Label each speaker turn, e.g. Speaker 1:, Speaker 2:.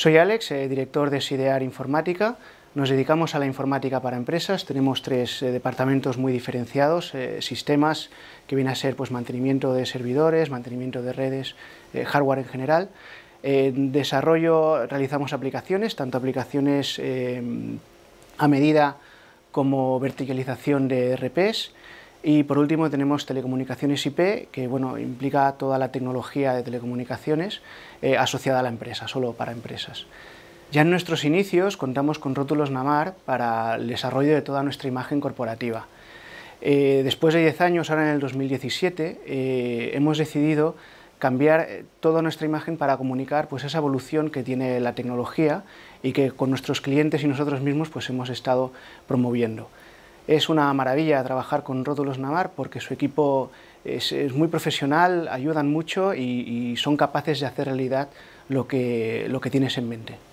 Speaker 1: Soy Alex, eh, director de SIDEAR Informática. Nos dedicamos a la informática para empresas. Tenemos tres eh, departamentos muy diferenciados. Eh, sistemas, que viene a ser pues, mantenimiento de servidores, mantenimiento de redes, hardware en general. En desarrollo realizamos aplicaciones, tanto aplicaciones a medida como verticalización de RPs. Y por último tenemos telecomunicaciones IP, que bueno, implica toda la tecnología de telecomunicaciones eh, asociada a la empresa, solo para empresas. Ya en nuestros inicios contamos con rótulos NAMAR para el desarrollo de toda nuestra imagen corporativa. Eh, después de 10 años, ahora en el 2017, eh, hemos decidido cambiar toda nuestra imagen para comunicar pues, esa evolución que tiene la tecnología y que con nuestros clientes y nosotros mismos pues, hemos estado promoviendo. Es una maravilla trabajar con Ródulos Navar porque su equipo es, muy profesional, ayudan mucho y, son capaces de hacer realidad lo que tienes en mente.